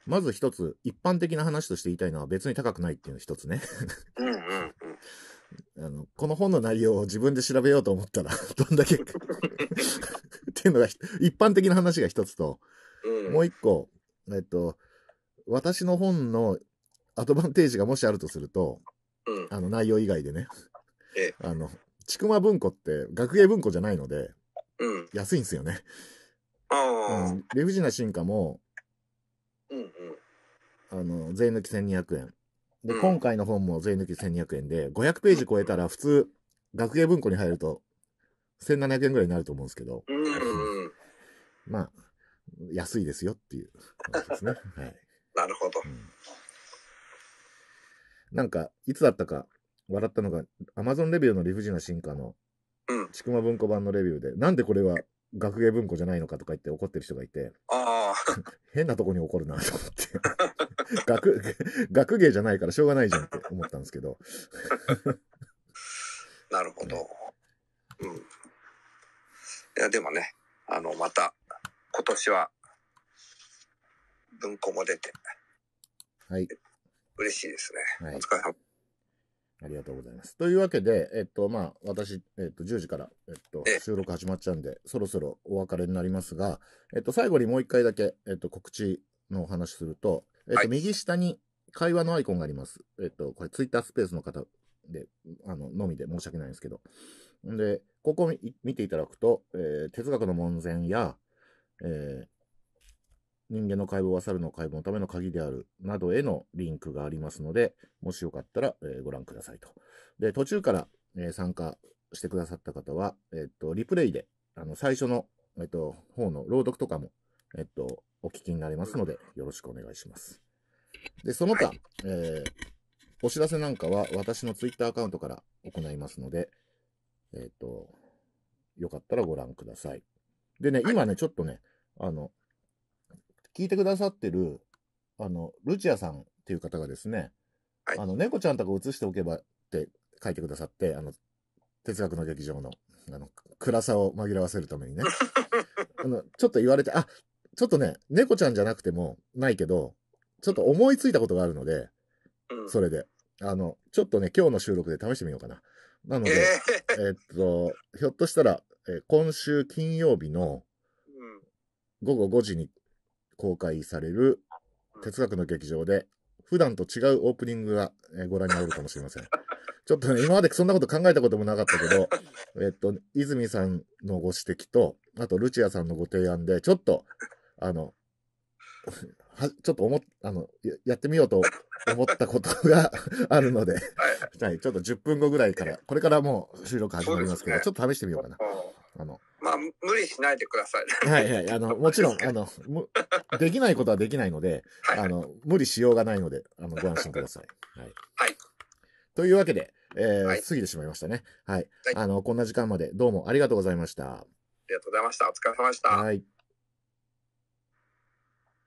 まず一つ一般的な話として言いたいのは別に高くないっていうの一つねうん、あの、この本の内容を自分で調べようと思ったら、どんだけっていうのが、一般的な話が一つと、うん、もう一個、えっと、私の本のアドバンテージがもしあるとすると、うん、あの、内容以外でね、あの、ちくま文庫って学芸文庫じゃないので、うん、安いんですよね。うん、理不尽な進化も、うんうん、あの、税抜き1200円。で、うん、今回の本も税抜き1200円で、500ページ超えたら普通、学芸文庫に入ると、1700円ぐらいになると思うんですけど、うん、まあ、安いですよっていうですね。はい、なるほど、うん、なんか、いつだったか笑ったのが、アマゾンレビューの理不尽な進化の、ちくま文庫版のレビューで、なんでこれは学芸文庫じゃないのかとか言って怒ってる人がいて、あ 変なとこに怒るなと思って 学、学芸じゃないからしょうがないじゃんって思ったんですけど なるほど。うん。いや、でもね、あの、また、今年は、文庫も出て。はい。嬉しいですね。はい、お疲れ様。ありがとうございます。というわけで、えっと、まあ、私、えっと、10時から、えっと、収録始まっちゃうんで、そろそろお別れになりますが、えっと、最後にもう一回だけ、えっと、告知のお話すると、えっと、右下に会話のアイコンがあります。えっと、これ、ツイッタースペースの方で、あの、のみで申し訳ないんですけど。んで、ここ見ていただくと、えー、哲学の門前や、えー、人間の解剖は猿の解剖のための鍵である、などへのリンクがありますので、もしよかったら、えー、ご覧くださいと。で、途中から、えー、参加してくださった方は、えっと、リプレイで、あの、最初の、えっと、方の朗読とかも、えっと、お聞きになれますので、よろしくお願いします。で、その他、えー、お知らせなんかは私の Twitter アカウントから行いますので、えっ、と、よかったらご覧ください。でね、今ね、ちょっとね、あの、聞いてくださってる、あの、ルチアさんっていう方がですね、はい、あの、猫ちゃんとか写しておけばって書いてくださって、あの、哲学の劇場の、あの、暗さを紛らわせるためにね。あの、ちょっと言われて、あ、ちょっとね、猫ちゃんじゃなくてもないけど、ちょっと思いついたことがあるので、うん、それで、あの、ちょっとね、今日の収録で試してみようかな。なので、えー、えっと、ひょっとしたら、えー、今週金曜日の午後5時に公開される哲学の劇場で、普段と違うオープニングが、えご覧になるかもしれません。ちょっとね、今までそんなこと考えたこともなかったけど、えっと、泉さんのご指摘と、あと、ルチアさんのご提案で、ちょっと、あの、はちょっと思っ、あのや、やってみようと思ったことが あるので、はい、ちょっと10分後ぐらいから、これからもう収録始まりますけど、ね、ちょっと試してみようかな。あの、まあ、無理しないでください。はいはい。あの、もちろん、あの、できないことはできないので、あの、無理しようがないので、あの、ご安心ください。はい。はい。というわけで、えー、はい、過ぎてしまいましたね。はい。はい、あの、こんな時間までどうもありがとうございました。ありがとうございました。お疲れ様でした。はい。